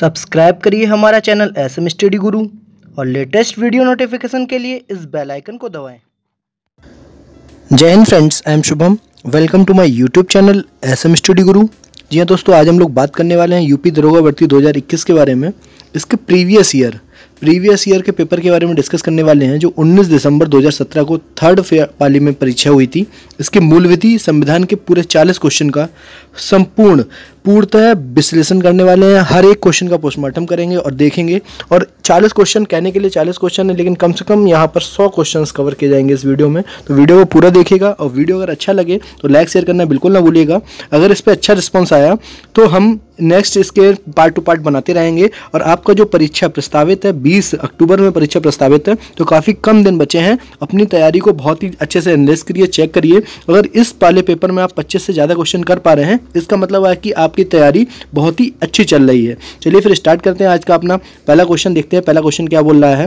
Subscribe करिए हमारा channel S M study गुरु और लेटेस्ट वीडियो नोटिफिकेशन के लिए इस बेल आइकन को दबाएं। जय हिंद friends I am Shubham welcome to my YouTube channel S M study Guru जी हाँ दोस्तों आज हम लोग बात करने वाले हैं यूपी दरोगा भर्ती 2021 के बारे में इसके प्रीवियस ईयर प्रीवियस ईयर के पेपर के बारे में डिस्कस करने वाले हैं जो 19 दिसंबर 2017 को थर्ड पाली में परीक्षा हुई थी इसकी मूल विधि संविधान के पूरे 40 क्वेश्चन का संपूर्ण पूर्णतः विश्लेषण करने वाले हैं हर एक क्वेश्चन का पोस्टमार्टम करेंगे और देखेंगे और 40 क्वेश्चन कहने के लिए 40 क्वेश्चन है लेकिन कम से कम यहाँ पर 100 क्वेश्चन कवर किए जाएंगे इस वीडियो में तो वीडियो को पूरा देखेगा और वीडियो अगर अच्छा लगे तो लाइक शेयर करना बिल्कुल ना भूलिएगा अगर इस पर अच्छा रिस्पॉन्स आया तो हम नेक्स्ट इसके पार्ट टू पार्ट बनाते रहेंगे और आपका जो परीक्षा प्रस्तावित है 20 अक्टूबर में परीक्षा प्रस्तावित है तो काफ़ी कम दिन बचे हैं अपनी तैयारी को बहुत ही अच्छे से एनालिस करिए चेक करिए अगर इस पाले पेपर में आप पच्चीस से ज़्यादा क्वेश्चन कर पा रहे हैं इसका मतलब है कि आप आपकी तैयारी बहुत ही अच्छी चल रही है चलिए फिर स्टार्ट करते हैं आज का अपना पहला क्वेश्चन देखते हैं पहला क्वेश्चन क्या बोल रहा है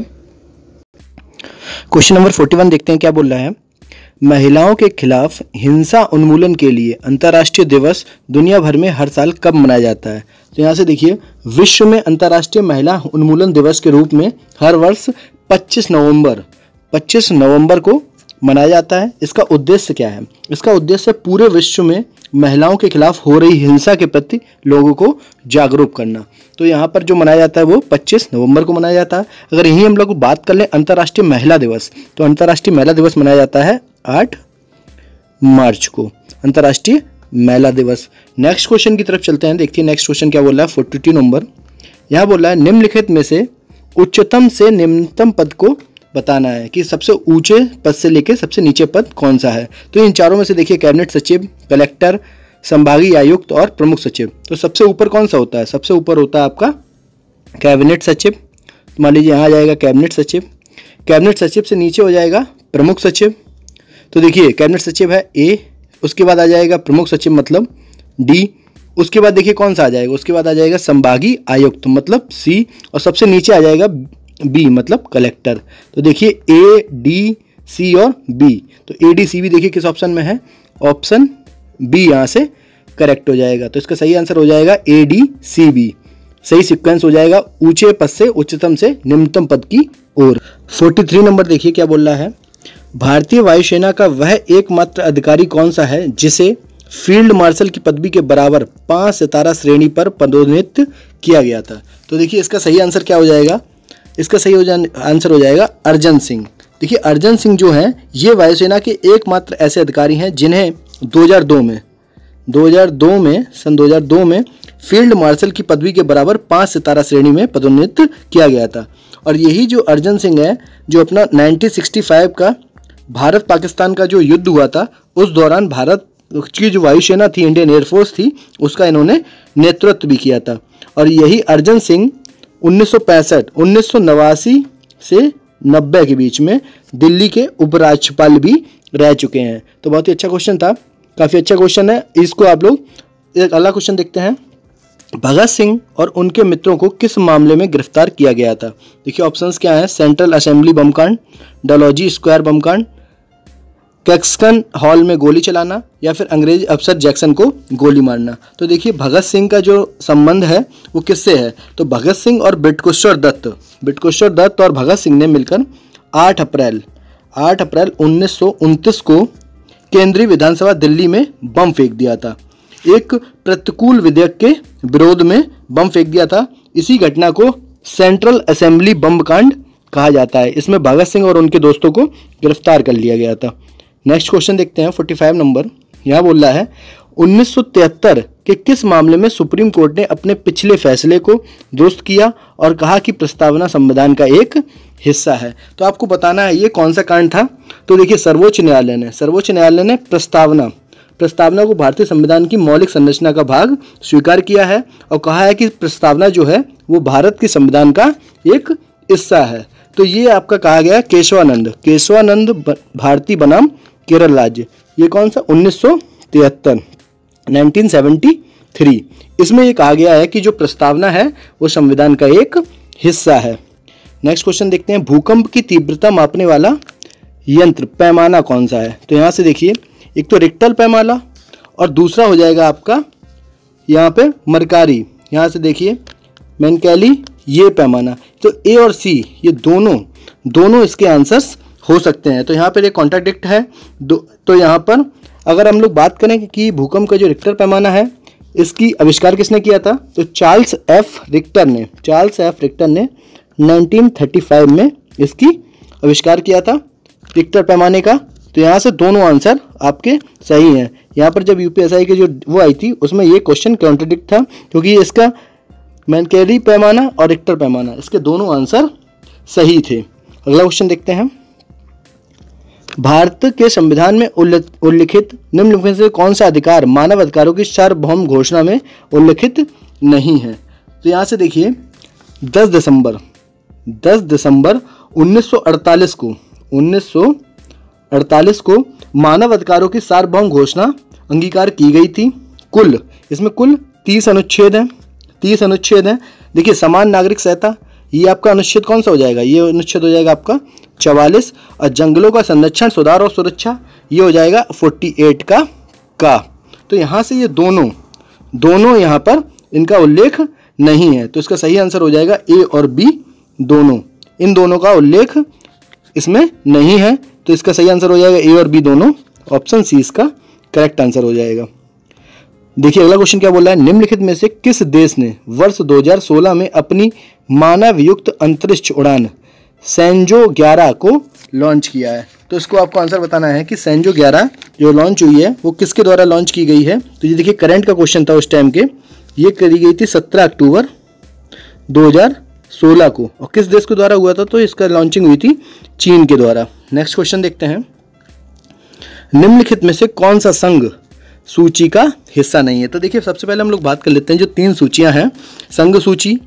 क्वेश्चन नंबर फोर्टी देखते हैं क्या बोल रहा है महिलाओं के खिलाफ हिंसा उन्मूलन के लिए अंतर्राष्ट्रीय दिवस दुनिया भर में हर साल कब मनाया जाता है तो यहाँ से देखिए विश्व में अंतर्राष्ट्रीय महिला उन्मूलन दिवस के रूप में हर वर्ष 25 नवंबर 25 नवंबर को मनाया जाता है इसका उद्देश्य क्या है इसका उद्देश्य पूरे विश्व में महिलाओं के खिलाफ हो रही हिंसा के प्रति लोगों को जागरूक करना तो यहाँ पर जो मनाया जाता है वो 25 नवंबर को मनाया जाता है अगर यही हम लोग बात कर लें अंतर्राष्ट्रीय महिला दिवस तो अंतर्राष्ट्रीय महिला दिवस मनाया जाता है आठ मार्च को अंतर्राष्ट्रीय महिला दिवस नेक्स्ट क्वेश्चन की तरफ चलते हैं देखिए नेक्स्ट क्वेश्चन क्या बोल रहा है फोर्टी नंबर यहाँ बोल रहा है निम्नलिखित में से उच्चतम से निम्नतम पद को बताना है कि सबसे ऊंचे पद से लेकर सबसे नीचे पद कौन सा है तो इन चारों में से देखिए कैबिनेट सचिव कलेक्टर संभागीय आयुक्त और प्रमुख सचिव तो सबसे ऊपर कौन सा होता है सबसे ऊपर होता है आपका कैबिनेट सचिव तो मान लीजिए यहाँ आ जाएगा कैबिनेट सचिव कैबिनेट सचिव से नीचे हो जाएगा प्रमुख सचिव तो देखिए कैबिनेट सचिव है ए उसके बाद आ जाएगा प्रमुख सचिव मतलब डी उसके बाद देखिए कौन सा आ जाएगा उसके बाद आ जाएगा संभागीय आयुक्त मतलब सी और सबसे नीचे आ जाएगा बी मतलब कलेक्टर तो देखिए ए डी सी और बी तो ए डी सी भी देखिए किस ऑप्शन में है ऑप्शन बी यहाँ से करेक्ट हो जाएगा तो इसका सही आंसर हो जाएगा ए डी सी बी सही सीक्वेंस हो जाएगा ऊंचे पद से उच्चतम से निम्नतम पद की ओर 43 नंबर देखिए क्या बोल रहा है भारतीय वायुसेना का वह एकमात्र अधिकारी कौन सा है जिसे फील्ड मार्शल की पदवी के बराबर पांच सितारा श्रेणी पर पदोन्नत किया गया था तो देखिए इसका सही आंसर क्या हो जाएगा इसका सही हो जाने आंसर हो जाएगा अर्जन सिंह देखिए अर्जन सिंह जो हैं ये वायुसेना के एकमात्र ऐसे अधिकारी हैं जिन्हें 2002 में 2002 में सन 2002 में फील्ड मार्शल की पदवी के बराबर पाँच सितारा श्रेणी में पदोन्नत किया गया था और यही जो अर्जन सिंह है जो अपना 1965 का भारत पाकिस्तान का जो युद्ध हुआ था उस दौरान भारत की जो वायुसेना थी इंडियन एयरफोर्स थी उसका इन्होंने नेतृत्व भी किया था और यही अर्जन सिंह उन्नीस सौ पैंसठ उन्नीस सौ नवासी से नब्बे के बीच में दिल्ली के उपराज्यपाल भी रह चुके हैं तो बहुत ही अच्छा क्वेश्चन था काफ़ी अच्छा क्वेश्चन है इसको आप लोग एक अगला क्वेश्चन देखते हैं भगत सिंह और उनके मित्रों को किस मामले में गिरफ्तार किया गया था देखिए ऑप्शंस क्या हैं सेंट्रल असेंबली बमकांड डलॉजी स्क्वायर बमकांड कैक्सकन हॉल में गोली चलाना या फिर अंग्रेज अफसर जैक्सन को गोली मारना तो देखिए भगत सिंह का जो संबंध है वो किससे है तो भगत सिंह और बिटकुश्वर दत्त बिटकुश्वर दत्त और भगत सिंह ने मिलकर 8 अप्रैल 8 अप्रैल उन्नीस को केंद्रीय विधानसभा दिल्ली में बम फेंक दिया था एक प्रतिकूल विधेयक के विरोध में बम फेंक दिया था इसी घटना को सेंट्रल असेंबली बम कांड कहा जाता है इसमें भगत सिंह और उनके दोस्तों को गिरफ्तार कर लिया गया था नेक्स्ट क्वेश्चन देखते हैं 45 नंबर यहाँ बोल रहा है 1973 के किस मामले में सुप्रीम कोर्ट ने अपने पिछले फैसले को दुरुस्त किया और कहा कि प्रस्तावना संविधान का एक हिस्सा है तो आपको बताना है ये कौन सा कांड था तो देखिए सर्वोच्च न्यायालय ने सर्वोच्च न्यायालय ने प्रस्तावना प्रस्तावना को भारतीय संविधान की मौलिक संरचना का भाग स्वीकार किया है और कहा है कि प्रस्तावना जो है वो भारत के संविधान का एक हिस्सा है तो ये आपका कहा गया केशवानंद केशवानंद भारती बनाम केरल राज्य ये कौन सा उन्नीस सौ तिहत्तर 1973 इसमें ये कहा गया है कि जो प्रस्तावना है वो संविधान का एक हिस्सा है नेक्स्ट क्वेश्चन देखते हैं भूकंप की तीव्रता मापने वाला यंत्र पैमाना कौन सा है तो यहाँ से देखिए एक तो रिक्टल पैमाना और दूसरा हो जाएगा आपका यहाँ पे मरकारी यहाँ से देखिए मैनकैली ये पैमाना तो ए और सी ये दोनों दोनों इसके आंसर्स हो सकते हैं तो यहाँ पर एक कॉन्ट्राडिक्ट है दो तो यहाँ पर अगर हम लोग बात करें कि भूकंप का जो रिक्टर पैमाना है इसकी आविष्कार किसने किया था तो चार्ल्स एफ रिक्टर ने चार्ल्स एफ रिक्टर ने 1935 में इसकी आविष्कार किया था रिक्टर पैमाने का तो यहाँ से दोनों आंसर आपके सही हैं यहाँ पर जब यूपीएसआई की जो वो आई थी उसमें ये क्वेश्चन कॉन्ट्रोडिक्ट था क्योंकि इसका मैनकेरी पैमाना और रिक्टर पैमाना इसके दोनों आंसर सही थे अगला क्वेश्चन देखते हैं भारत के संविधान में उल्लिखित निम्नलिखित से कौन सा अधिकार मानव अधिकारों की सार्वभौम घोषणा में उल्लिखित नहीं है तो यहाँ से देखिए 10 दिसंबर 10 दिसंबर 1948 को 1948 को मानव अधिकारों की सार्वभौम घोषणा अंगीकार की गई थी कुल इसमें कुल 30 अनुच्छेद हैं 30 अनुच्छेद हैं देखिए समान नागरिक संहिता ये आपका अनुच्छेद कौन सा हो जाएगा ये अनुच्छेद हो जाएगा आपका चवालीस और जंगलों का संरक्षण सुधार और सुरक्षा ये हो जाएगा 48 का का तो यहाँ से ये दोनों दोनों यहाँ पर इनका उल्लेख नहीं है तो इसका सही आंसर हो जाएगा ए और बी दोनों इन दोनों का उल्लेख इसमें नहीं है तो इसका सही आंसर हो जाएगा ए और बी दोनों ऑप्शन सी इसका करेक्ट आंसर हो जाएगा देखिए अगला क्वेश्चन क्या बोल रहा है निम्नलिखित में से किस देश ने वर्ष 2016 में अपनी मानव युक्त अंतरिक्ष उड़ान सेंजो ग्यारह को लॉन्च किया है तो इसको आपको आंसर बताना है कि सेंजो 11 जो लॉन्च हुई है वो किसके द्वारा लॉन्च की गई है तो ये देखिए करंट का क्वेश्चन था उस टाइम के ये करी गई थी 17 अक्टूबर 2016 को और किस देश के द्वारा हुआ था तो इसका लॉन्चिंग हुई थी चीन के द्वारा नेक्स्ट क्वेश्चन देखते हैं निम्नलिखित में से कौन सा संघ सूची का हिस्सा नहीं है तो देखिए सबसे पहले हम लोग बात कर लेते हैं जो तीन सूचियाँ हैं संघ सूची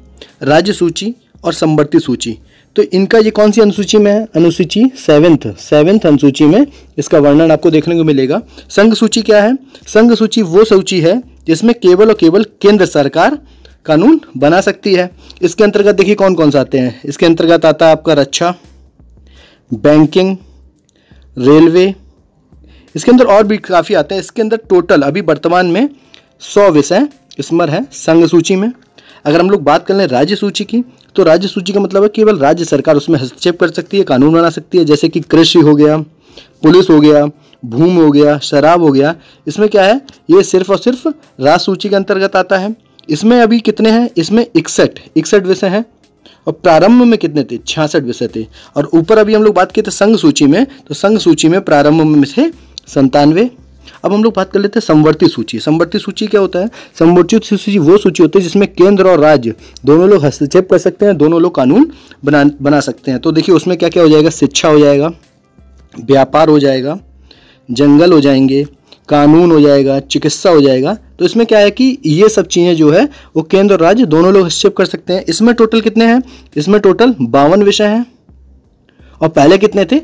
राज्य सूची और संवर्ती सूची तो इनका ये कौन सी अनुसूची में है अनुसूची सेवेंथ सेवेंथ अनुसूची में इसका वर्णन आपको देखने को मिलेगा संघ सूची क्या है संघ सूची वो सूची है जिसमें केवल और केवल केंद्र सरकार कानून बना सकती है इसके अंतर्गत देखिए कौन कौन से आते हैं इसके अंतर्गत आता है आपका रक्षा बैंकिंग रेलवे इसके अंदर और भी काफ़ी आते हैं इसके अंदर टोटल अभी वर्तमान में सौ विषय स्मर है संघ सूची में अगर हम लोग बात कर लें राज्य सूची की तो राज्य सूची का मतलब है केवल राज्य सरकार उसमें हस्तक्षेप कर सकती है कानून बना सकती है जैसे कि कृषि हो गया पुलिस हो गया भूमि हो गया शराब हो गया इसमें क्या है ये सिर्फ और सिर्फ राज्य सूची के अंतर्गत आता है इसमें अभी कितने हैं इसमें इकसठ इकसठ विषय हैं और प्रारंभ में कितने थे छियासठ विषय थे और ऊपर अभी हम लोग बात किए थे संघ सूची में तो संघ सूची में प्रारंभ में से संतानवे अब हम लोग बात कर लेते हैं समवर्ती सूची समवर्ती सूची क्या होता है समवर्ती सूची वो सूची होती है जिसमें केंद्र और राज्य दोनों लोग हस्तक्षेप कर सकते हैं दोनों लोग कानून बना बना सकते हैं तो देखिए उसमें क्या क्या हो जाएगा शिक्षा हो जाएगा व्यापार हो जाएगा जंगल हो जाएंगे कानून हो जाएगा चिकित्सा हो जाएगा तो इसमें क्या है कि ये सब चीज़ें जो है वो केंद्र और राज्य दोनों लोग हस्तक्षेप कर सकते हैं इसमें टोटल कितने हैं इसमें टोटल बावन विषय हैं और पहले कितने थे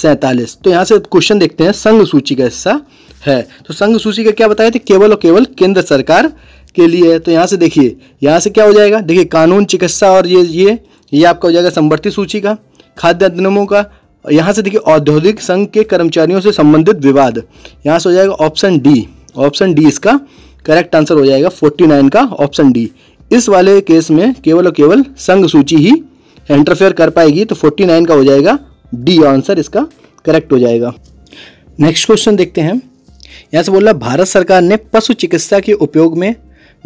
सैंतालीस तो यहाँ से क्वेश्चन देखते हैं संघ सूची का हिस्सा है तो संघ सूची का क्या बताया थे केवल और केवल केंद्र सरकार के लिए है तो यहाँ से देखिए यहाँ से क्या हो जाएगा देखिए कानून चिकित्सा और ये ये ये आपका हो जाएगा संवर्ती सूची का खाद्य अधिनियमों का यहाँ से देखिए औद्योगिक संघ के कर्मचारियों से संबंधित विवाद यहाँ से हो जाएगा ऑप्शन डी ऑप्शन डी इसका करेक्ट आंसर हो जाएगा 49 का ऑप्शन डी इस वाले केस में केवल और केवल संघ सूची ही इंटरफेयर कर पाएगी तो 49 का हो जाएगा डी आंसर इसका करेक्ट हो जाएगा नेक्स्ट क्वेश्चन देखते हैं यहाँ से बोला भारत सरकार ने पशु चिकित्सा के उपयोग में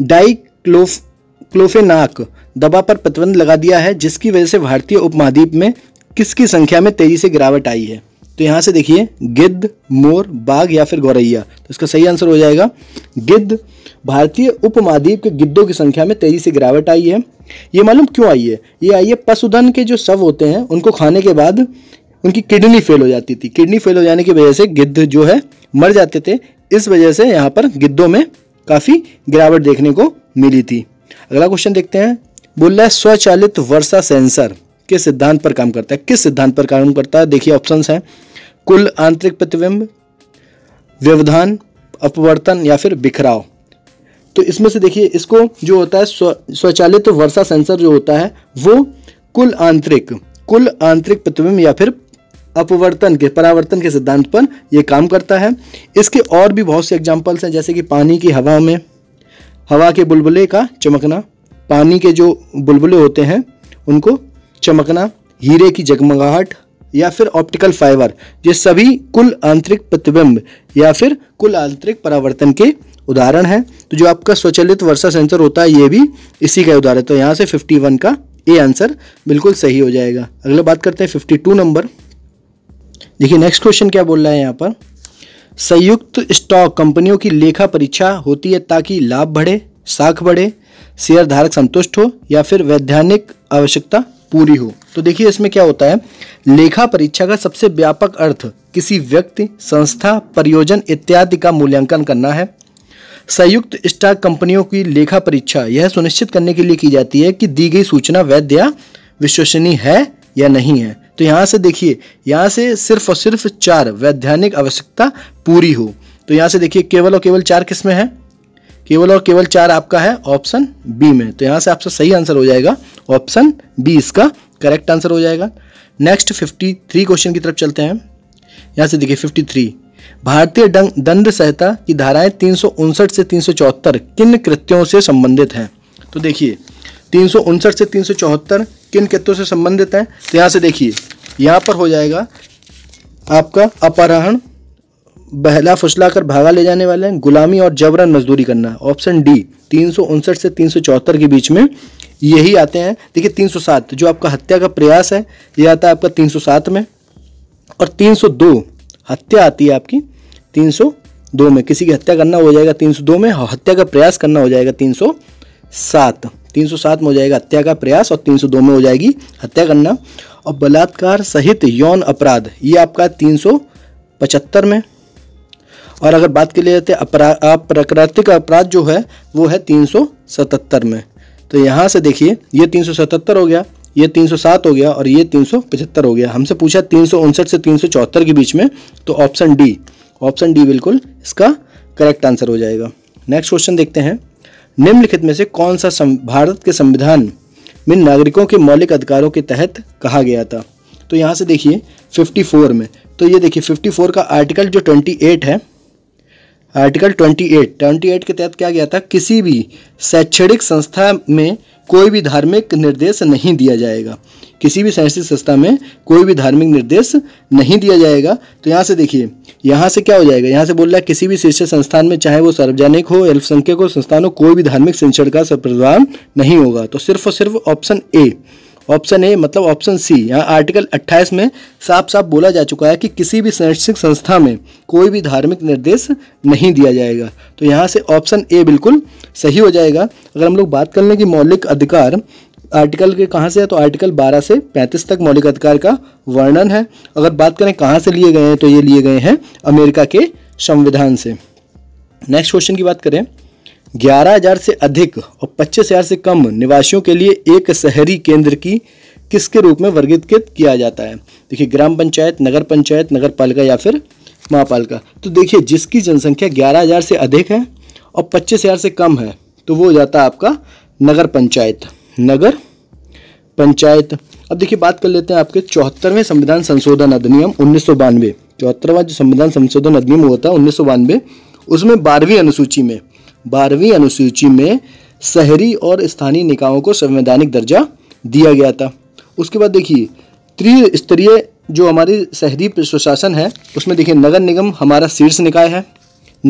डाई क्लोफ क्लोफेनाक दवा पर प्रतिबंध लगा दिया है जिसकी वजह से भारतीय उपमहाद्वीप में किसकी संख्या में तेजी से गिरावट आई है तो यहाँ से देखिए गिद्ध मोर बाघ या फिर गौरैया तो इसका सही आंसर हो जाएगा गिद्ध भारतीय उपमहाद्वीप के गिद्धों की संख्या में तेजी से गिरावट आई है ये मालूम क्यों आई है ये आई है पशुधन के जो शव होते हैं उनको खाने के बाद उनकी किडनी फेल हो जाती थी किडनी फेल हो जाने की वजह से गिद्ध जो है मर जाते थे इस वजह से यहाँ पर गिद्धों में काफ़ी गिरावट देखने को मिली थी अगला क्वेश्चन देखते हैं बोल रहा है स्वचालित वर्षा सेंसर के सिद्धांत पर काम करता है किस सिद्धांत पर काम करता है देखिए ऑप्शंस हैं कुल आंतरिक प्रतिबिंब व्यवधान अपवर्तन या फिर बिखराव तो इसमें से देखिए इसको जो होता है स्वचालित वर्षा सेंसर जो होता है वो कुल आंतरिक कुल आंतरिक प्रतिबिंब या फिर अपवर्तन के परावर्तन के सिद्धांत पर यह काम करता है इसके और भी बहुत से एग्जाम्पल्स हैं जैसे कि पानी की हवा में हवा के बुलबुले का चमकना पानी के जो बुलबुले होते हैं उनको चमकना हीरे की जगमगाहट या फिर ऑप्टिकल फाइबर ये सभी कुल आंतरिक प्रतिबिंब या फिर कुल आंतरिक परावर्तन के उदाहरण हैं तो जो आपका स्वचलित वर्षा सेंसर होता है ये भी इसी का उदाहरण तो यहाँ से 51 का ए आंसर बिल्कुल सही हो जाएगा अगले बात करते हैं 52 नंबर देखिए नेक्स्ट क्वेश्चन क्या बोल रहा है यहाँ पर संयुक्त स्टॉक कंपनियों की लेखा परीक्षा होती है ताकि लाभ बढ़े साख बढ़े शेयर धारक संतुष्ट हो या फिर वैधानिक आवश्यकता पूरी हो तो देखिए इसमें क्या होता है लेखा परीक्षा का सबसे व्यापक अर्थ किसी व्यक्ति संस्था परियोजन इत्यादि का मूल्यांकन करना है संयुक्त स्टॉक कंपनियों की लेखा परीक्षा यह सुनिश्चित करने के लिए की जाती है कि दी गई सूचना वैध या विश्वसनीय है या नहीं है तो यहाँ से देखिए यहाँ से सिर्फ और सिर्फ चार वैधानिक आवश्यकता पूरी हो तो यहाँ से देखिए केवल और केवल चार किस में है केवल और केवल चार आपका है ऑप्शन बी में तो यहाँ से आपसे सही आंसर हो जाएगा ऑप्शन बी इसका करेक्ट आंसर हो जाएगा नेक्स्ट फिफ्टी थ्री क्वेश्चन की तरफ चलते हैं यहाँ से देखिए फिफ्टी थ्री भारतीय दंड संहिता की धाराएं तीन से तीन किन कृत्यों से संबंधित हैं तो देखिए तीन से तीन किन कितों से संबंधित हैं तो यहाँ से देखिए यहाँ पर हो जाएगा आपका अपहरण बहला फुसला कर भागा ले जाने वाले हैं गुलामी और जबरन मजदूरी करना ऑप्शन डी तीन से तीन के बीच में यही आते हैं देखिए 307 जो आपका हत्या का प्रयास है ये आता है आपका 307 में और 302 हत्या आती है आपकी 302 में किसी की हत्या करना हो जाएगा 302 में हत्या का प्रयास करना हो जाएगा 307 307 में हो जाएगा हत्या का प्रयास और 302 में हो जाएगी हत्या करना और बलात्कार सहित यौन अपराध ये आपका 375 में और अगर बात के लिए जाते अपराध प्राकृतिक अपराध जो है वो है 377 में तो यहाँ से देखिए ये 377 हो गया ये 307 हो गया और ये 375 हो गया हमसे पूछा तीन से तीन के बीच में तो ऑप्शन डी ऑप्शन डी बिल्कुल इसका करेक्ट आंसर हो जाएगा नेक्स्ट क्वेश्चन देखते हैं निम्नलिखित में से कौन सा सं, भारत के संविधान में नागरिकों के मौलिक अधिकारों के तहत कहा गया था तो यहाँ से देखिए 54 में तो ये देखिए 54 का आर्टिकल जो 28 है आर्टिकल 28 28 के तहत क्या गया था किसी भी शैक्षणिक संस्था में कोई भी धार्मिक निर्देश नहीं दिया जाएगा किसी भी शैक्षणिक संस्था में कोई भी धार्मिक निर्देश नहीं दिया जाएगा तो यहाँ से देखिए यहाँ से क्या हो जाएगा यहाँ से बोल रहा है किसी भी शिक्षण संस्थान में चाहे वो सार्वजनिक हो अल्पसंख्यक हो संस्थान हो कोई भी धार्मिक शिक्षण का प्रदान नहीं होगा तो सिर्फ और सिर्फ ऑप्शन ए ऑप्शन ए मतलब ऑप्शन सी यहाँ आर्टिकल 28 में साफ साफ बोला जा चुका है कि किसी भी शैक्षणिक संस्था में कोई भी धार्मिक निर्देश नहीं दिया जाएगा तो यहाँ से ऑप्शन ए बिल्कुल सही हो जाएगा अगर हम लोग बात कर लें कि मौलिक अधिकार आर्टिकल के कहाँ से है तो आर्टिकल 12 से 35 तक मौलिक अधिकार का वर्णन है अगर बात करें कहाँ से लिए गए हैं तो ये लिए गए हैं अमेरिका के संविधान से नेक्स्ट क्वेश्चन की बात करें 11,000 से अधिक और 25,000 से कम निवासियों के लिए एक शहरी केंद्र की किसके रूप में वर्गीकृत किया जाता है देखिए ग्राम पंचायत नगर पंचायत नगर पालिका या फिर महापालिका तो देखिए जिसकी जनसंख्या ग्यारह से अधिक है और पच्चीस से कम है तो वो हो जाता है आपका नगर पंचायत नगर पंचायत अब देखिए बात कर लेते हैं आपके चौहत्तरवें संविधान संशोधन अधिनियम उन्नीस सौ बानवे चौहत्तरवा जो संविधान संशोधन अधिनियम हुआ था उन्नीस सौ बानवे उसमें बारहवीं अनुसूची में बारहवीं अनुसूची में शहरी और स्थानीय निकायों को संवैधानिक दर्जा दिया गया था उसके बाद देखिए त्रिस्तरीय जो हमारी शहरी प्रशासन है उसमें देखिए नगर निगम हमारा शीर्ष निकाय है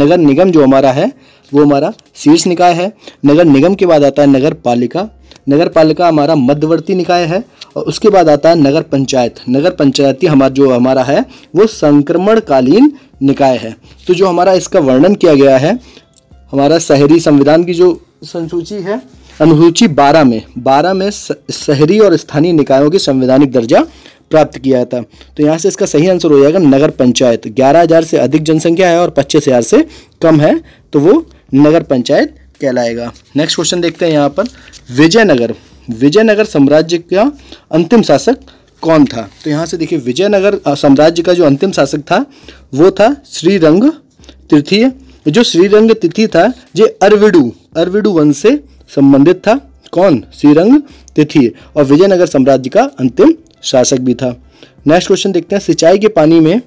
नगर निगम जो हमारा है वो हमारा शीर्ष निकाय है नगर निगम के बाद आता है नगर पालिका नगर पालिका हमारा मध्यवर्ती निकाय है और उसके बाद आता है नगर पंचायत नगर पंचायती हमारा जो हमारा है वो संक्रमणकालीन निकाय है तो जो हमारा इसका वर्णन किया गया है हमारा शहरी संविधान की जो संसूची है अनुसूची 12 में 12 में शहरी और स्थानीय निकायों की संवैधानिक दर्जा प्राप्त किया था तो यहाँ से इसका सही आंसर हो जाएगा नगर पंचायत 11000 से अधिक जनसंख्या है और 25000 से कम है तो वो नगर पंचायत कहलाएगा नेक्स्ट क्वेश्चन देखते हैं यहाँ पर विजयनगर विजयनगर साम्राज्य का अंतिम शासक कौन था तो यहाँ से देखिए विजयनगर साम्राज्य का जो अंतिम शासक था वो था श्रीरंग तृतीय जो श्रीरंग तिथि था ये अरविडु अरविडु वंश से संबंधित था कौन श्रीरंग तिथि और विजयनगर साम्राज्य का अंतिम शासक भी था नेक्स्ट क्वेश्चन देखते हैं सिंचाई के पानी में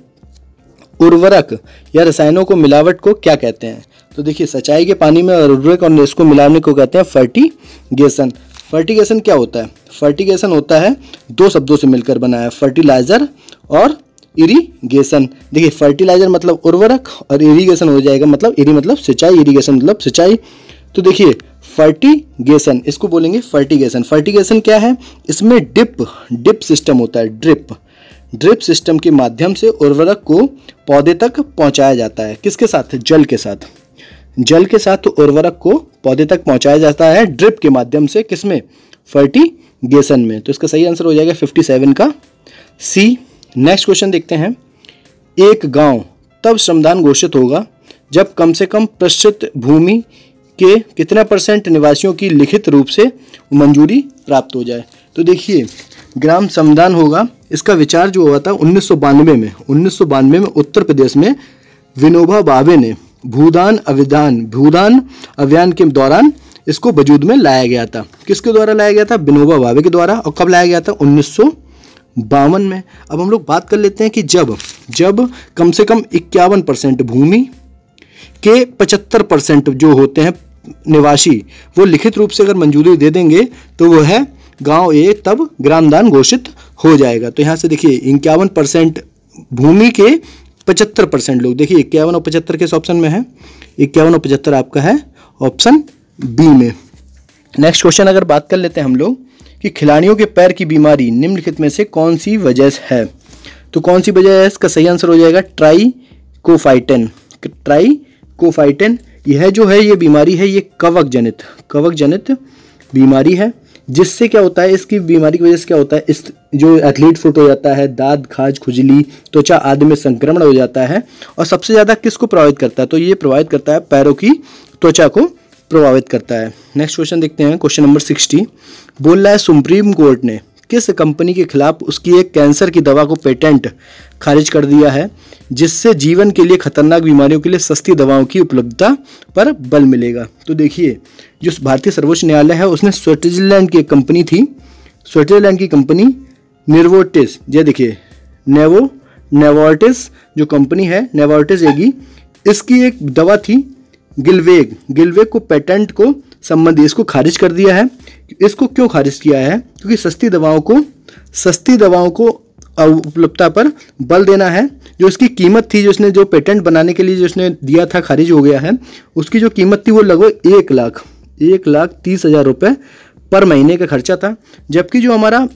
उर्वरक या रसायनों को मिलावट को क्या कहते हैं तो देखिए सच्चाई के पानी में उर्वरक और इसको मिलाने को कहते हैं फर्टिगेशन फर्टिगेशन क्या होता है फर्टिगेशन होता है दो शब्दों से मिलकर बनाया है फर्टिलाइजर और इरीगेशन देखिए फर्टिलाइजर मतलब उर्वरक और इरीगेशन हो जाएगा मतलब इरी मतलब सिंचाई इरीगेशन मतलब सिंचाई तो देखिए फर्टिगेशन इसको बोलेंगे फर्टिगेशन फर्टिगेशन क्या है इसमें डिप डिप सिस्टम होता है ड्रिप ड्रिप सिस्टम के माध्यम से उर्वरक को पौधे तक पहुंचाया जाता है किसके साथ जल के साथ जल के साथ उर्वरक को पौधे तक पहुंचाया जाता है ड्रिप के माध्यम से किसमें फर्टिगेशन में तो इसका सही आंसर हो जाएगा 57 का सी नेक्स्ट क्वेश्चन देखते हैं एक गांव तब श्रमदान घोषित होगा जब कम से कम प्रश्चित भूमि के कितना परसेंट निवासियों की लिखित रूप से मंजूरी प्राप्त हो जाए तो देखिए ग्राम समदान होगा इसका विचार जो हुआ था उन्नीस में उन्नीस में उत्तर प्रदेश में विनोबा भावे ने भूदान अभिधान भूदान अभियान के दौरान इसको वजूद में लाया गया था किसके द्वारा लाया गया था विनोबा भावे के द्वारा और कब लाया गया था उन्नीस बावन में अब हम लोग बात कर लेते हैं कि जब जब कम से कम इक्यावन परसेंट भूमि के पचहत्तर परसेंट जो होते हैं निवासी वो लिखित रूप से अगर मंजूरी दे देंगे तो वो है गांव ए तब ग्रामदान घोषित हो जाएगा तो यहाँ से देखिए इक्यावन परसेंट भूमि के पचहत्तर परसेंट लोग देखिए इक्यावन और पचहत्तर किस ऑप्शन में है इक्यावन और पचहत्तर आपका है ऑप्शन बी में नेक्स्ट क्वेश्चन अगर बात कर लेते हैं हम लोग कि खिलाड़ियों के पैर की बीमारी निम्नलिखित में से कौन सी वजह है तो कौन सी वजह है इसका सही आंसर हो जाएगा ट्राई कोफाइटन ट्राई कोफाइटन यह जो है ये बीमारी है ये कवक जनित कवक जनित बीमारी है जिससे क्या होता है इसकी बीमारी की वजह से क्या होता है इस जो एथलीट फुट हो जाता है दाद खाज खुजली त्वचा आदि में संक्रमण हो जाता है और सबसे ज़्यादा किसको प्रभावित करता है तो ये प्रभावित करता है पैरों की त्वचा को प्रभावित करता है नेक्स्ट क्वेश्चन देखते हैं क्वेश्चन नंबर सिक्सटी बोल रहा है सुप्रीम कोर्ट ने किस कंपनी के खिलाफ उसकी एक कैंसर की दवा को पेटेंट खारिज कर दिया है जिससे जीवन के लिए खतरनाक बीमारियों के लिए सस्ती दवाओं की उपलब्धता पर बल मिलेगा तो देखिए जो भारतीय सर्वोच्च न्यायालय है उसने स्विट्जरलैंड की एक कंपनी थी स्विट्जरलैंड की कंपनी निर्वोटिस ये देखिए नेवो नेवोटिस जो कंपनी है नेवोटिस एगी इसकी एक दवा थी गिलवेग गिलवेग को पेटेंट को संबंधी इसको खारिज कर दिया है इसको क्यों खारिज किया है क्योंकि सस्ती दवाओं को सस्ती दवाओं को उपलब्धता पर बल देना है जो इसकी कीमत थी जो इसने जो पेटेंट बनाने के लिए जो इसने दिया था खारिज हो गया है उसकी जो कीमत थी वो लगभग एक लाख एक लाख तीस हज़ार रुपये पर महीने का खर्चा था जबकि जो हमारा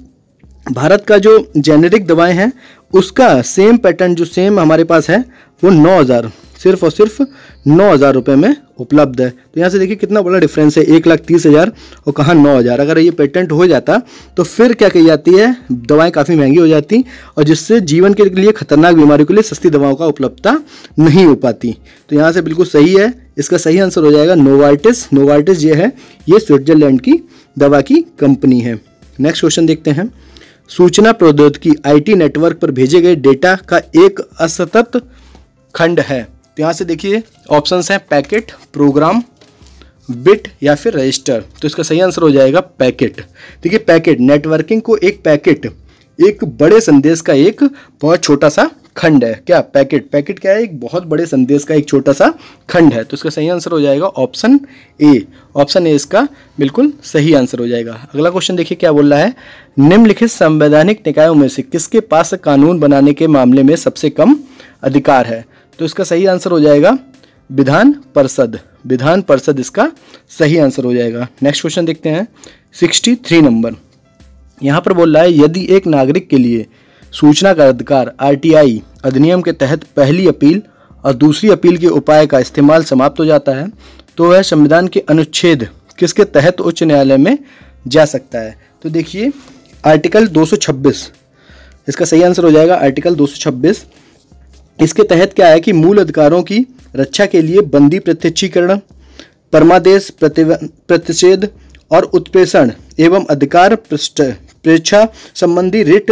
भारत का जो जेनेरिक दवाएं हैं उसका सेम पैटर्न जो सेम हमारे पास है वो नौ हज़ार सिर्फ और सिर्फ नौ हज़ार रुपये में उपलब्ध है तो यहाँ से देखिए कितना बड़ा डिफरेंस है एक लाख तीस हज़ार और कहाँ नौ हज़ार अगर ये पेटेंट हो जाता तो फिर क्या कही जाती है दवाएं काफ़ी महंगी हो जाती और जिससे जीवन के लिए खतरनाक बीमारी के लिए सस्ती दवाओं का उपलब्धता नहीं हो पाती तो यहाँ से बिल्कुल सही है इसका सही आंसर हो जाएगा नोवार्टिस नोवार्टिस ये है ये स्विट्जरलैंड की दवा की कंपनी है नेक्स्ट क्वेश्चन देखते हैं सूचना प्रौद्योगिकी आईटी नेटवर्क पर भेजे गए डेटा का एक असतत खंड है तो यहाँ से देखिए ऑप्शन हैं पैकेट प्रोग्राम बिट या फिर रजिस्टर तो इसका सही आंसर हो जाएगा पैकेट देखिए पैकेट नेटवर्किंग को एक पैकेट एक बड़े संदेश का एक बहुत छोटा सा खंड है क्या पैकेट पैकेट क्या है एक बहुत बड़े संदेश का एक छोटा सा खंड है तो इसका सही आंसर हो जाएगा ऑप्शन ए ऑप्शन ए इसका बिल्कुल सही आंसर हो जाएगा अगला क्वेश्चन देखिए क्या बोल रहा है निम्नलिखित संवैधानिक निकायों में से किसके पास कानून बनाने के मामले में सबसे कम अधिकार है तो इसका सही आंसर हो जाएगा विधान परिषद विधान परिषद इसका सही आंसर हो जाएगा नेक्स्ट क्वेश्चन देखते हैं सिक्सटी थ्री नंबर यहाँ पर बोल रहा है यदि एक नागरिक के लिए सूचना का अधिकार आरटीआई अधिनियम के तहत पहली अपील और दूसरी अपील के उपाय का इस्तेमाल समाप्त हो जाता है तो वह संविधान के अनुच्छेद किसके तहत उच्च न्यायालय में जा सकता है तो देखिए आर्टिकल 226 इसका सही आंसर हो जाएगा आर्टिकल इसके तहत क्या है कि मूल अधिकारों की रक्षा के लिए बंदी प्रत्यक्षीकरण परमादेश प्रतिषेध और उत्प्रेषण एवं अधिकार प्रेक्षा संबंधी रिट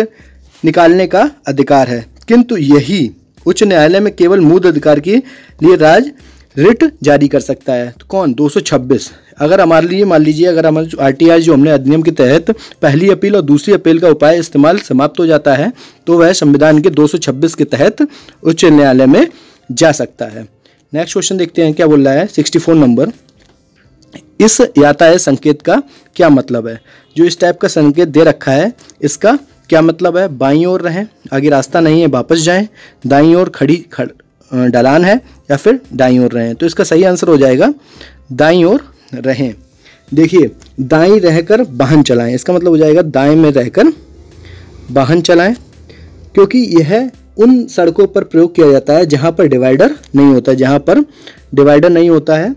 निकालने का अधिकार है किंतु यही उच्च न्यायालय में केवल मूल अधिकार के लिए राज रिट जारी कर सकता है तो कौन 226 अगर हमारे लिए मान लीजिए अगर हमारे आर जो हमने अधिनियम के तहत पहली अपील और दूसरी अपील का उपाय इस्तेमाल समाप्त हो जाता है तो वह संविधान के 226 के तहत उच्च न्यायालय में जा सकता है नेक्स्ट क्वेश्चन देखते हैं क्या बोल रहा है 64 नंबर इस यातायात संकेत का क्या मतलब है जो इस टाइप का संकेत दे रखा है इसका क्या मतलब है बाई ओर रहें आगे रास्ता नहीं है वापस जाएं दाई ओर खड़ी खड़ डलान है या फिर दाई ओर रहें तो इसका सही आंसर हो जाएगा दाई ओर रहें देखिए दाई रहकर वाहन चलाएं इसका मतलब हो जाएगा दाएं में रहकर वाहन चलाएं क्योंकि यह उन सड़कों पर प्रयोग किया जाता है जहाँ पर डिवाइडर नहीं होता जहाँ पर डिवाइडर नहीं होता है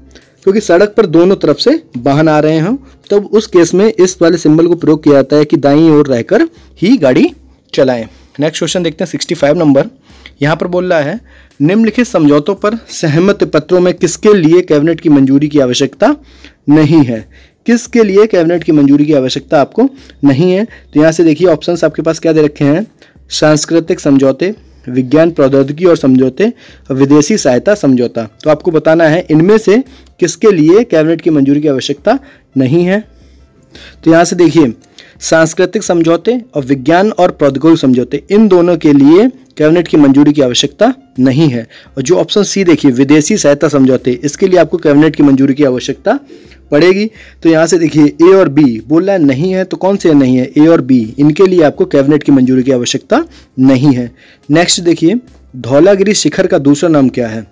क्योंकि सड़क पर दोनों तरफ से वाहन आ रहे हैं तब तो उस केस में इस वाले सिंबल को प्रयोग किया जाता है कि दाई ओर रहकर ही गाड़ी चलाएं नेक्स्ट क्वेश्चन देखते हैं सिक्सटी फाइव नंबर यहाँ पर बोल रहा है निम्नलिखित समझौतों पर सहमत पत्रों में किसके लिए कैबिनेट की मंजूरी की आवश्यकता नहीं है किसके लिए कैबिनेट की मंजूरी की आवश्यकता आपको नहीं है तो यहाँ से देखिए ऑप्शन आपके पास क्या दे रखे हैं सांस्कृतिक समझौते विज्ञान प्रौद्योगिकी और समझौते विदेशी सहायता समझौता तो आपको बताना है इनमें से किसके लिए कैबिनेट की मंजूरी की आवश्यकता नहीं है तो यहाँ से देखिए सांस्कृतिक समझौते और विज्ञान और प्रौद्योगिक समझौते इन दोनों के लिए कैबिनेट की मंजूरी की आवश्यकता नहीं है और जो ऑप्शन सी देखिए विदेशी सहायता समझौते इसके लिए आपको कैबिनेट की मंजूरी की आवश्यकता पड़ेगी तो यहाँ से देखिए ए और बी बोल रहा है नहीं है तो कौन से नहीं है ए और बी इनके लिए आपको कैबिनेट की मंजूरी की आवश्यकता नहीं है नेक्स्ट देखिए धौलागिरी शिखर का दूसरा नाम क्या है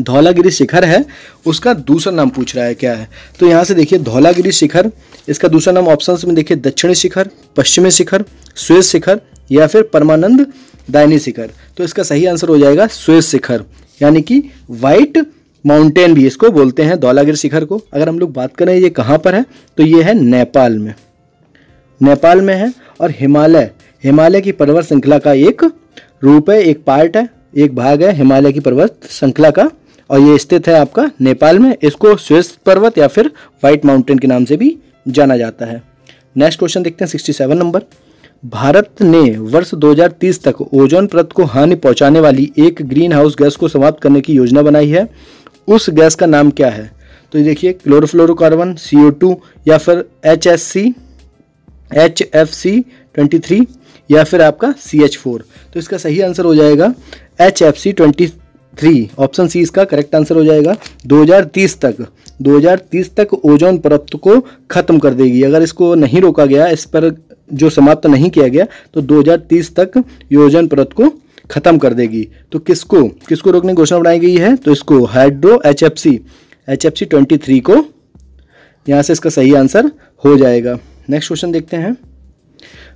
धौलागिरी शिखर है उसका दूसरा नाम पूछ रहा है क्या है तो यहाँ से देखिए धौलागिरी शिखर इसका दूसरा नाम ऑप्शन में देखिए दक्षिणी शिखर पश्चिमी शिखर स्वेज शिखर या फिर परमानंद दायनी शिखर तो इसका सही आंसर हो जाएगा स्वेज शिखर यानी कि वाइट माउंटेन भी इसको बोलते हैं धौलागिरी शिखर को अगर हम लोग बात करें ये कहाँ पर है तो ये है नेपाल में नेपाल में है और हिमालय हिमालय की पर्वत श्रृंखला का एक रूप है एक पार्ट है एक भाग है हिमालय की पर्वत श्रृंखला का और ये स्थित है आपका नेपाल में इसको स्विस पर्वत या फिर व्हाइट माउंटेन के नाम से भी जाना जाता है नेक्स्ट क्वेश्चन देखते हैं सिक्सटी सेवन नंबर भारत ने वर्ष 2030 तक ओजोन परत को हानि पहुंचाने वाली एक ग्रीन हाउस गैस को समाप्त करने की योजना बनाई है उस गैस का नाम क्या है तो ये देखिए क्लोरोफ्लोरोकार्बन सी या फिर H S C H F C twenty three या फिर आपका सी एच फोर तो इसका सही आंसर हो जाएगा H F C twenty three option C इसका करेक्ट आंसर हो जाएगा 2030 तक 2030 तक ओजोन परत को ख़त्म कर देगी अगर इसको नहीं रोका गया इस पर जो समाप्त नहीं किया गया तो 2030 तक ये ओजोन परत को ख़त्म कर देगी तो किसको किसको रोकने की घोषणा बनाई गई है तो इसको hydro H F C H F C twenty three को यहाँ से इसका सही आंसर हो जाएगा नेक्स्ट क्वेश्चन देखते हैं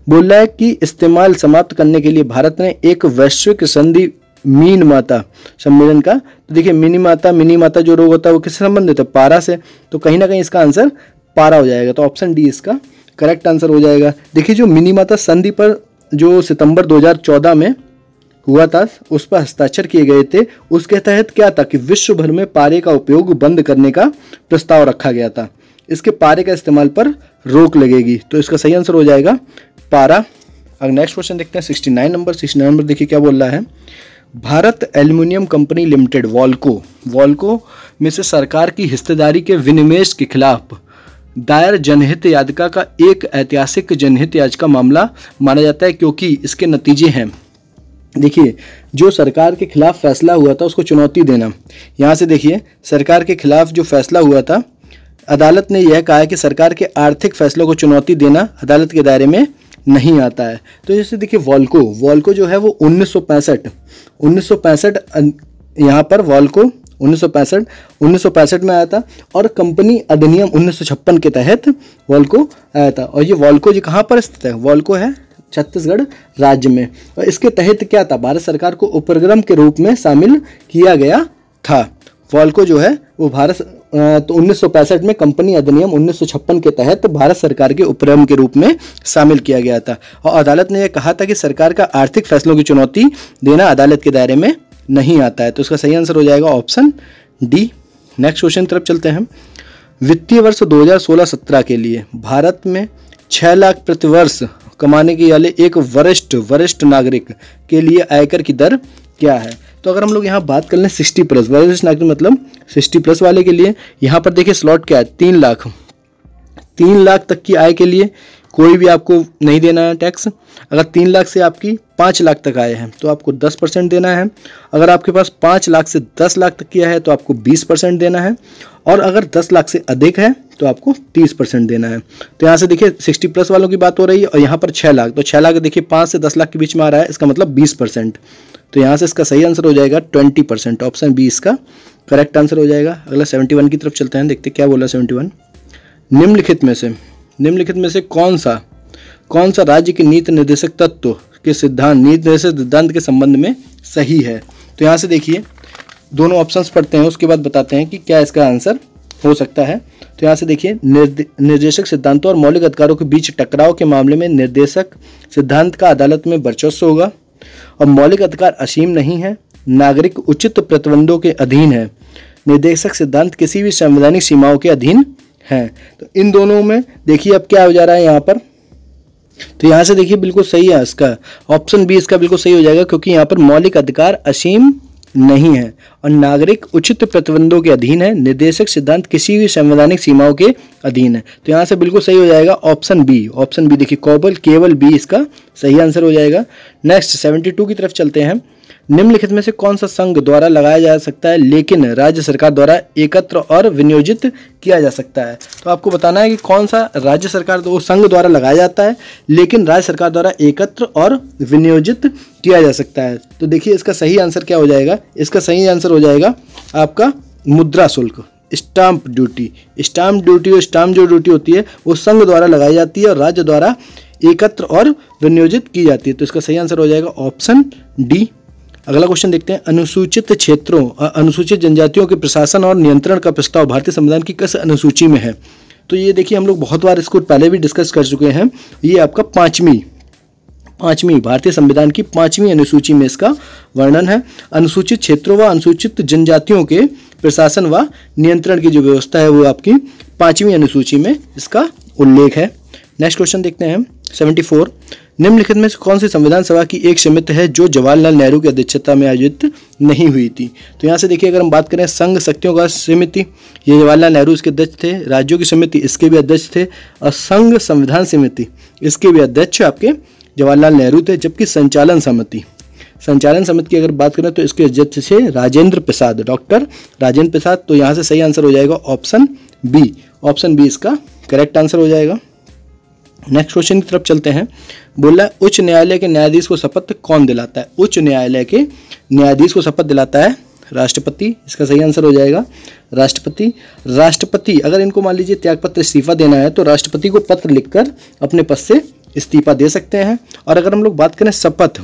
बोला है कि इस्तेमाल समाप्त करने के लिए भारत ने एक वैश्विक संधि मीन माता सम्मेलन का तो देखिए मिनी माता मिनी माता जो रोग होता है वो किससे संबंधित है पारा से तो कहीं ना कहीं इसका आंसर पारा हो जाएगा तो ऑप्शन डी इसका करेक्ट आंसर हो जाएगा देखिए जो मिनी माता संधि पर जो सितंबर 2014 में हुआ था उस पर हस्ताक्षर किए गए थे उसके तहत क्या था कि विश्व भर में पारे का उपयोग बंद करने का प्रस्ताव रखा गया था इसके पारे का इस्तेमाल पर रोक लगेगी तो इसका सही आंसर हो जाएगा पारा अब नेक्स्ट क्वेश्चन देखते हैं sixty nine number sixty nine number देखिए क्या बोल रहा है भारत एल्युमिनियम कंपनी लिमिटेड वॉल्को वॉल्को में से सरकार की हिस्सेदारी के विनिवेश के खिलाफ दायर जनहित याचिका का एक ऐतिहासिक जनहित याचिका मामला माना जाता है क्योंकि इसके नतीजे हैं देखिए जो सरकार के खिलाफ फैसला हुआ था उसको चुनौती देना यहाँ से देखिए सरकार के खिलाफ जो फैसला हुआ था अदालत ने यह कहा कि सरकार के आर्थिक फैसलों को चुनौती देना अदालत के दायरे में नहीं आता है तो जैसे देखिए वॉल्को वॉल्को जो है वो उन्नीस सौ पैंसठ उन्नीस सौ पैंसठ यहाँ पर वॉल्को उन्नीस सौ में आया था और कंपनी अधिनियम उन्नीस के तहत वॉल्को आया था और ये वॉल्को जी कहाँ पर स्थित है वॉल्को है छत्तीसगढ़ राज्य में और इसके तहत क्या था भारत सरकार को उपग्रम के रूप में शामिल किया गया था वॉल्को जो है वो भारत तो 1965 में कंपनी अधिनियम 1956 के तहत तो भारत सरकार के उपक्रम के रूप में शामिल किया गया था और अदालत ने यह कहा था कि सरकार का आर्थिक फैसलों की चुनौती देना अदालत के दायरे में नहीं आता है तो इसका सही आंसर हो जाएगा ऑप्शन डी नेक्स्ट क्वेश्चन तरफ चलते हैं वित्तीय वर्ष 2016-17 के लिए भारत में 6 लाख प्रतिवर्ष कमाने के वाले एक वरिष्ठ वरिष्ठ नागरिक के लिए आयकर की दर क्या है तो अगर हम लोग यहाँ बात कर लें सिक्सटी प्लस वरिष्ठ नागरिक मतलब सिक्सटी प्लस वाले के लिए यहाँ पर देखिए स्लॉट क्या है तीन लाख तीन लाख तक की आय के लिए कोई भी आपको नहीं देना है टैक्स अगर तीन लाख से आपकी पाँच लाख तक आए हैं तो आपको दस परसेंट देना है अगर आपके पास पाँच लाख से दस लाख तक की है तो आपको बीस परसेंट देना है और अगर दस लाख से अधिक है तो आपको तीस परसेंट देना है तो यहाँ से देखिए सिक्सटी प्लस वालों की बात हो रही है और यहाँ पर छः लाख तो छः लाख देखिए पाँच से दस लाख के बीच में आ रहा है इसका मतलब बीस परसेंट तो यहाँ से इसका सही आंसर हो जाएगा ट्वेंटी परसेंट ऑप्शन बी इसका करेक्ट आंसर हो जाएगा अगला सेवेंटी वन की तरफ चलते हैं देखते क्या बोला सेवेंटी वन निम्नलिखित में से निम्नलिखित में से कौन सा कौन सा राज्य की नीति निर्देशक तत्व के सिद्धांत नीति निर्देशक सिद्धांत के संबंध में सही है तो यहाँ से देखिए दोनों ऑप्शन पढ़ते हैं उसके बाद बताते हैं कि क्या इसका आंसर हो सकता है तो यहाँ से देखिए निर्देशक सिद्धांतों और मौलिक अधिकारों के बीच टकराव के मामले में निर्देशक सिद्धांत का अदालत में वर्चस्व होगा और मौलिक अधिकार असीम नहीं है नागरिक उचित प्रतिबंधों के अधीन है निर्देशक सिद्धांत किसी भी संवैधानिक सीमाओं के अधीन है तो इन दोनों में देखिए अब क्या हो जा रहा है यहाँ पर तो यहाँ से देखिए बिल्कुल सही है इसका ऑप्शन बी इसका बिल्कुल सही हो जाएगा क्योंकि यहाँ पर मौलिक अधिकार असीम नहीं है और नागरिक उचित प्रतिबंधों के अधीन है निर्देशक सिद्धांत किसी भी संवैधानिक सीमाओं के अधीन है तो यहाँ से बिल्कुल सही हो जाएगा ऑप्शन बी ऑप्शन बी देखिए कोबल केवल बी इसका सही आंसर हो जाएगा नेक्स्ट सेवेंटी टू की तरफ चलते हैं निम्नलिखित में से कौन सा संघ द्वारा लगाया जा सकता है लेकिन राज्य सरकार द्वारा एकत्र और विनियोजित किया जा सकता है तो आपको बताना है कि कौन सा राज्य सरकार तो संघ द्वारा लगाया जाता है लेकिन राज्य सरकार द्वारा एकत्र और विनियोजित किया जा सकता है तो देखिए इसका सही आंसर क्या हो जाएगा इसका सही आंसर हो जाएगा आपका मुद्रा शुल्क स्टाम्प ड्यूटी स्टाम्प ड्यूटी और स्टाम्प जो ड्यूटी होती है वो संघ द्वारा लगाई जाती है और राज्य द्वारा एकत्र और विनियोजित की जाती है तो इसका सही आंसर हो जाएगा ऑप्शन डी अगला क्वेश्चन देखते हैं अनुसूचित क्षेत्रों अनुसूचित जनजातियों के प्रशासन और नियंत्रण का प्रस्ताव भारतीय संविधान की किस अनुसूची में है तो ये देखिए हम लोग बहुत बार इसको पहले भी डिस्कस कर चुके हैं ये आपका पांचवी पांचवी भारतीय संविधान की पांचवी अनुसूची में इसका वर्णन है अनुसूचित क्षेत्रों व अनुसूचित जनजातियों के प्रशासन व नियंत्रण की जो व्यवस्था है वो आपकी पांचवी अनुसूची में इसका उल्लेख है नेक्स्ट क्वेश्चन देखते हैं सेवेंटी फोर निम्नलिखित में से कौन सी संविधान सभा की एक समिति है जो जवाहरलाल नेहरू की अध्यक्षता में आयोजित नहीं हुई थी तो यहाँ से देखिए अगर हम बात करें संघ शक्तियों का समिति ये जवाहरलाल नेहरू इसके अध्यक्ष थे राज्यों की समिति इसके भी अध्यक्ष थे और संघ संविधान समिति इसके भी अध्यक्ष आपके जवाहरलाल नेहरू थे जबकि संचालन समिति संचालन समिति की अगर बात करें तो इसके अध्यक्ष थे राजेंद्र प्रसाद डॉक्टर राजेंद्र प्रसाद तो यहाँ से सही आंसर हो जाएगा ऑप्शन बी ऑप्शन बी इसका करेक्ट आंसर हो जाएगा नेक्स्ट क्वेश्चन की तरफ चलते हैं बोला उच्च न्यायालय के न्यायाधीश को शपथ कौन दिलाता है उच्च न्यायालय के न्यायाधीश को शपथ दिलाता है राष्ट्रपति इसका सही आंसर हो जाएगा राष्ट्रपति राष्ट्रपति अगर इनको मान लीजिए त्यागपत्र इस्तीफा देना है तो राष्ट्रपति को पत्र लिखकर अपने पद से इस्तीफा दे सकते हैं और अगर हम लोग बात करें शपथ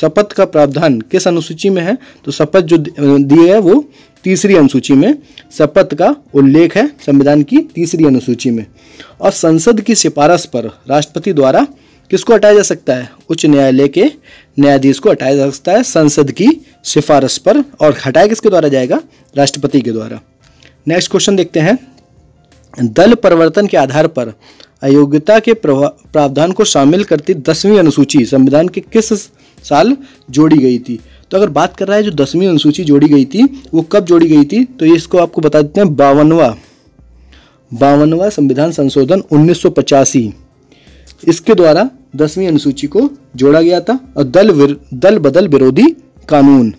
शपथ का प्रावधान किस अनुसूची में है तो शपथ जो दिए है वो तीसरी अनुसूची में शपथ का उल्लेख है संविधान की तीसरी अनुसूची में और संसद की सिफारिश पर राष्ट्रपति द्वारा किसको हटाया जा सकता है उच्च न्यायालय के न्यायाधीश को हटाया जा सकता है संसद की सिफारिश पर और हटाया किसके द्वारा जाएगा राष्ट्रपति के द्वारा नेक्स्ट क्वेश्चन देखते हैं दल परिवर्तन के आधार पर अयोग्यता के प्रावधान को शामिल करती दसवीं अनुसूची संविधान के किस साल जोड़ी गई थी तो अगर बात कर रहा है जो दसवीं अनुसूची जोड़ी गई थी वो कब जोड़ी गई थी तो इसको आपको बता देते हैं बावनवा बावनवा संविधान संशोधन उन्नीस इसके द्वारा दसवीं अनुसूची को जोड़ा गया था और दल विर, दल बदल विरोधी कानून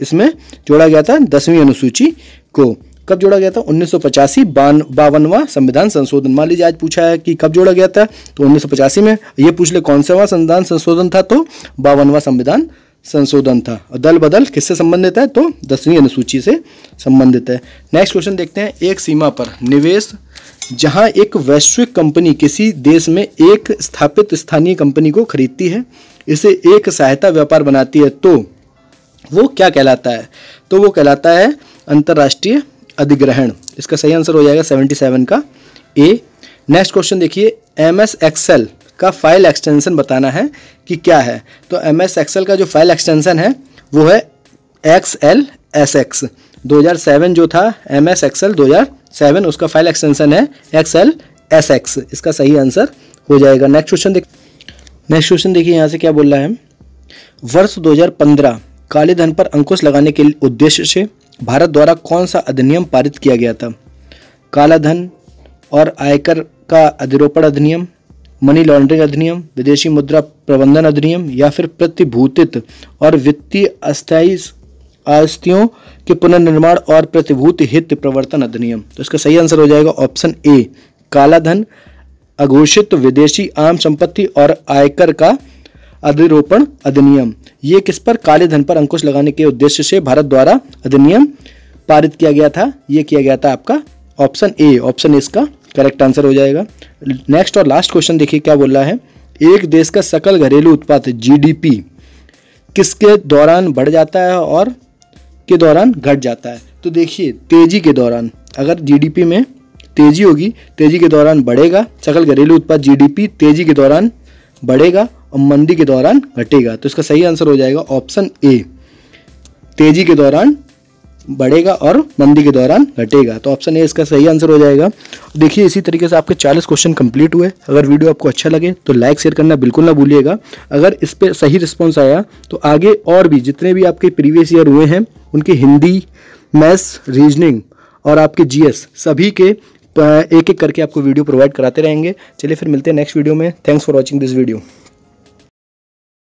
इसमें जोड़ा गया था दसवीं अनुसूची को कब जोड़ा गया था उन्नीस सौ पचासी बावनवा संविधान संशोधन मान लीजिए आज पूछा है कि कब जोड़ा गया था तो उन्नीस सौ पचासी में ये पूछ ले कौन सा संविधान संशोधन था तो बावनवा संविधान संशोधन था और दल बदल किससे संबंधित है तो दसवीं अनुसूची से संबंधित है नेक्स्ट क्वेश्चन देखते हैं एक सीमा पर निवेश जहां एक वैश्विक कंपनी किसी देश में एक स्थापित स्थानीय कंपनी को खरीदती है इसे एक सहायता व्यापार बनाती है तो वो क्या कहलाता है तो वो कहलाता है अंतर्राष्ट्रीय अधिग्रहण इसका सही आंसर हो जाएगा सेवेंटी का ए नेक्स्ट क्वेश्चन देखिए एम एस एक्सएल का फाइल एक्सटेंशन बताना है कि क्या है तो एम एस एक्सएल का जो फाइल एक्सटेंशन है वो है एक्स एल एस एक्स दो हजार सेवन जो था एम एस एक्सएल दो हजार सेवन उसका फाइल एक्सटेंशन है एक्स एल एस एक्स इसका सही आंसर हो जाएगा नेक्स्ट क्वेश्चन देख नेक्स्ट क्वेश्चन देखिए यहाँ से क्या बोल रहा है वर्ष दो हजार पंद्रह काले धन पर अंकुश लगाने के उद्देश्य से भारत द्वारा कौन सा अधिनियम पारित किया गया था काला धन और आयकर का अधिरोपण अधिनियम मनी लॉन्ड्रिंग अधिनियम विदेशी मुद्रा प्रबंधन अधिनियम या फिर प्रतिभूतित और वित्तीय अस्थायी आस्तियों के पुनर्निर्माण और प्रतिभूति हित प्रवर्तन अधिनियम तो इसका सही आंसर हो जाएगा ऑप्शन ए कालाधन अघोषित विदेशी आम संपत्ति और आयकर का अधिरोपण अधिनियम ये किस पर काले धन पर अंकुश लगाने के उद्देश्य से भारत द्वारा अधिनियम पारित किया गया था यह किया गया था आपका ऑप्शन ए ऑप्शन इसका करेक्ट आंसर हो जाएगा नेक्स्ट और लास्ट क्वेश्चन देखिए क्या बोल रहा है एक देश का सकल घरेलू उत्पाद जी किसके दौरान बढ़ जाता है और के दौरान घट जाता है तो देखिए तेजी के दौरान अगर जीडीपी में तेजी होगी तेजी के दौरान बढ़ेगा सकल घरेलू उत्पाद जीडीपी तेजी के दौरान बढ़ेगा और मंदी के दौरान घटेगा तो इसका सही आंसर हो जाएगा ऑप्शन ए तेजी के दौरान बढ़ेगा और मंदी के दौरान घटेगा तो ऑप्शन ए इसका सही आंसर हो जाएगा देखिए इसी तरीके से आपके 40 क्वेश्चन कंप्लीट हुए अगर वीडियो आपको अच्छा लगे तो लाइक शेयर करना बिल्कुल ना भूलिएगा अगर इस पर सही रिस्पॉन्स आया तो आगे और भी जितने भी आपके प्रीवियस ईयर हुए हैं उनके हिंदी मैथ्स रीजनिंग और आपके जी सभी के एक एक करके आपको वीडियो प्रोवाइड कराते रहेंगे चलिए फिर मिलते हैं नेक्स्ट वीडियो में thanks for watching this video